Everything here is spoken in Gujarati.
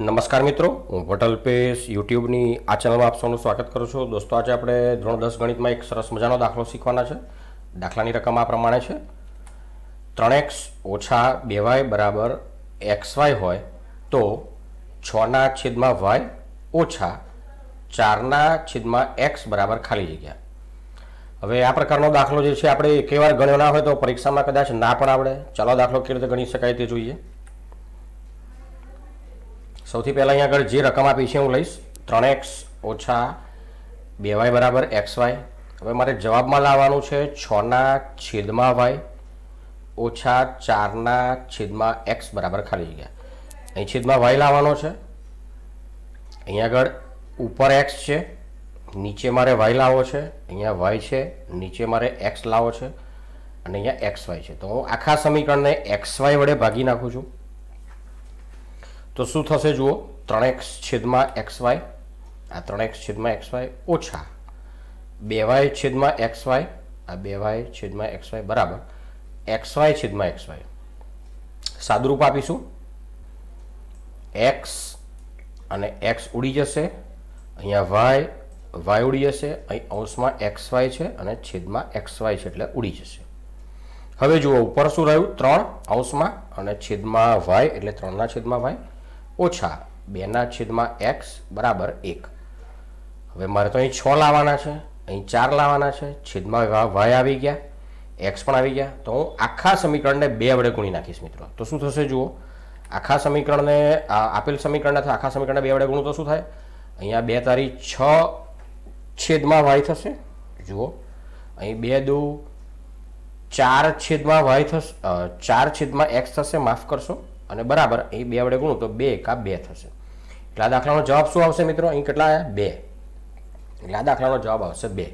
નમસ્કાર મિત્રો હું હોટલ પેશ યુટ્યુબની આ ચેનલમાં આપ સૌનું સ્વાગત કરું છું દોસ્તો આજે આપણે ધોરણ દસ ગણિતમાં એક સરસ મજાનો દાખલો શીખવાના છે દાખલાની રકમ આ પ્રમાણે છે ત્રણ એક્સ ઓછા બે વાય બરાબર એક્સ વાય હોય તો છના છેદમાં વાય ઓછા ચારના છેદમાં એક્સ બરાબર ખાલી જગ્યા હવે આ પ્રકારનો દાખલો જે છે આપણે એકેવાર ગણ્યો ના હોય તો પરીક્ષામાં કદાચ ના પણ આવડે ચાલો દાખલો કેવી રીતે ગણી શકાય તે જોઈએ સૌથી પહેલાં અહીંયા આગળ જે રકમ આપી છે હું લઈશ ત્રણ એક્સ ઓછા બે વાય બરાબર એક્સ વાય હવે મારે જવાબમાં લાવવાનું છે છના છેદમાં વાય ઓછા ચારના છેદમાં એક્સ બરાબર ખાલી જગ્યા અહીં છેદમાં વાય લાવવાનો છે અહીંયા આગળ ઉપર એક્સ છે નીચે મારે વાય લાવો છે અહીંયા વાય છે નીચે મારે એક્સ લાવો છે અને અહીંયા એક્સ વાય છે તો હું આખા સમીકરણને એક્સ વાય વડે ભાગી નાખું છું તો શું થશે જુઓ ત્રણ એક્સ છેદમાં એક્સ વાય આ ત્રણ એક્સ છેદમાં એક્સ વાય ઓછા બે વાય છેદમાં એક્સ વાય આ બે વાય છેદમાં એક્સ વાય બરાબર એક્સ વાય છેદમાં એક્સ વાય સાદરૂપ આપીશું એક્સ અને એક્સ ઉડી જશે અહીંયા વાય વાય ઉડી જશે અહીં અંશમાં એક્સ વાય છે અને છેદમાં એક્સ વાય છે એટલે ઉડી જશે હવે જુઓ ઉપર શું રહ્યું ત્રણ અંશમાં અને છેદમાં વાય એટલે ત્રણના છેદમાં વાય ઓછા બેના છેદમાં એક્સ બરાબર એક હવે મારે તો અહીં છ લાવવાના છે અહીં ચાર લાવવાના છે છેદમાં વાય આવી ગયા એક્સ પણ આવી ગયા તો હું આખા સમીકરણને બે વડે ગુણી નાખીશ મિત્રો તો શું થશે જુઓ આખા સમીકરણને આપેલ સમીકરણ અથવા આખા સમીકરણને બે વડે ગુણું તો શું થાય અહીંયા બે તારી છ છેદમાં વાય થશે જુઓ અહીં બે દુ ચાર છેદમાં વાય થશે ચાર છેદમાં એક્સ થશે માફ કરશો અને બરાબર અહીં બે વડે ગુણું તો બે એકા બે થશે એટલે આ દાખલાનો જવાબ શું આવશે મિત્રો અહીં કેટલા આવ્યા બે એટલે આ દાખલાનો જવાબ આવશે બે